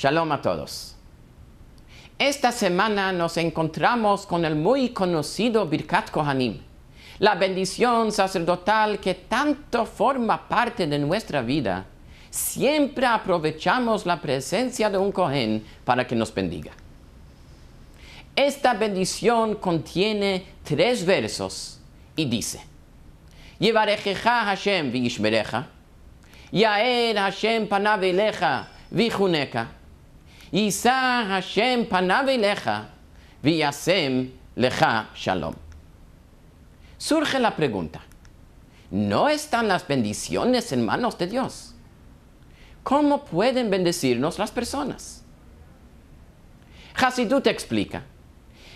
Shalom a todos. Esta semana nos encontramos con el muy conocido Birkat Kohanim, la bendición sacerdotal que tanto forma parte de nuestra vida. Siempre aprovechamos la presencia de un Kohen para que nos bendiga. Esta bendición contiene tres versos y dice: Yevarejeja Hashem ya Yaer Hashem panav Isa Hashem panavilecha, viyasem shalom. Surge la pregunta, ¿no están las bendiciones en manos de Dios? ¿Cómo pueden bendecirnos las personas? Hasidut explica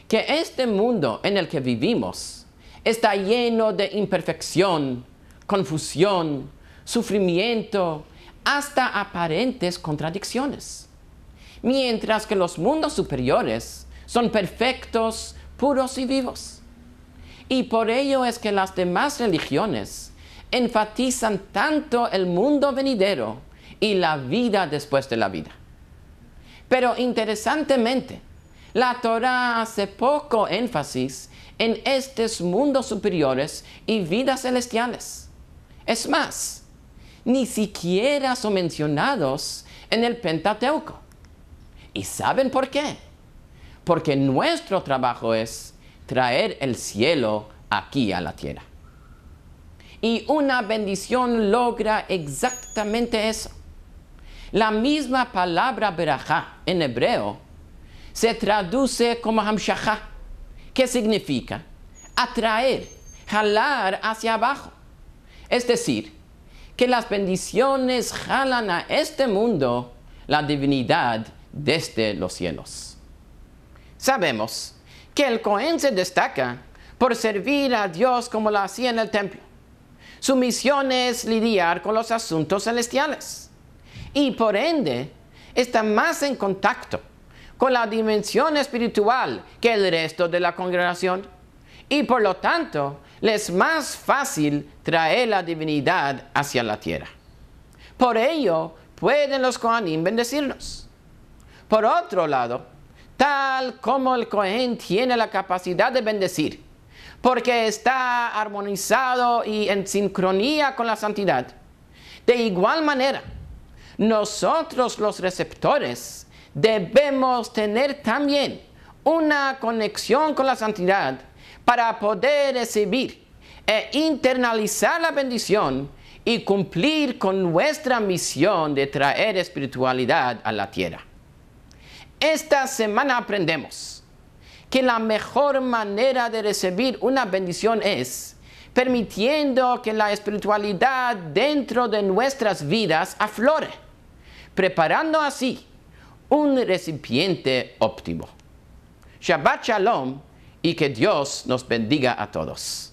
que este mundo en el que vivimos está lleno de imperfección, confusión, sufrimiento, hasta aparentes contradicciones mientras que los mundos superiores son perfectos, puros y vivos. Y por ello es que las demás religiones enfatizan tanto el mundo venidero y la vida después de la vida. Pero interesantemente, la Torá hace poco énfasis en estos mundos superiores y vidas celestiales. Es más, ni siquiera son mencionados en el Pentateuco. ¿Y saben por qué? Porque nuestro trabajo es traer el cielo aquí a la tierra. Y una bendición logra exactamente eso. La misma palabra berajá en hebreo se traduce como hamshaha, que significa atraer, jalar hacia abajo. Es decir, que las bendiciones jalan a este mundo la divinidad desde los cielos. Sabemos que el Cohen se destaca por servir a Dios como lo hacía en el templo. Su misión es lidiar con los asuntos celestiales y por ende está más en contacto con la dimensión espiritual que el resto de la congregación y por lo tanto les es más fácil traer la divinidad hacia la tierra. Por ello, pueden los cohen bendecirnos. Por otro lado, tal como el Cohen tiene la capacidad de bendecir, porque está armonizado y en sincronía con la santidad, de igual manera, nosotros los receptores debemos tener también una conexión con la santidad para poder recibir e internalizar la bendición y cumplir con nuestra misión de traer espiritualidad a la tierra. Esta semana aprendemos que la mejor manera de recibir una bendición es permitiendo que la espiritualidad dentro de nuestras vidas aflore, preparando así un recipiente óptimo. Shabbat Shalom y que Dios nos bendiga a todos.